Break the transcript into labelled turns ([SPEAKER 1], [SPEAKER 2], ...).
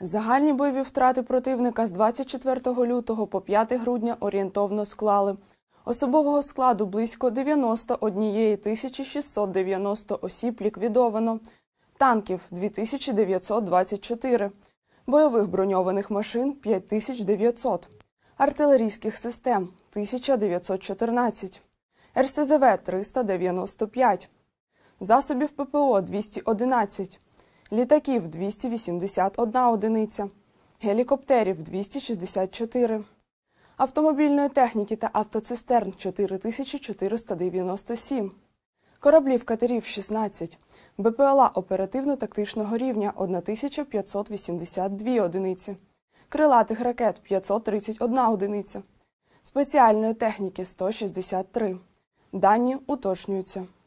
[SPEAKER 1] Загальні бойові втрати противника з 24 лютого по 5 грудня орієнтовно склали. Особового складу близько 91 тисячі 690 осіб ліквідовано, танків 2924, бойових броньованих машин 5900, артилерійських систем 1914, РСЗВ 395, засобів ППО 211 літаків 281 одиниця, гелікоптерів 264, автомобільної техніки та автоцистерн 4497, кораблів катерів 16, БПЛА оперативно-тактичного рівня 1582 одиниці, крилатих ракет 531 одиниця, спеціальної техніки 163. Дані уточнюються.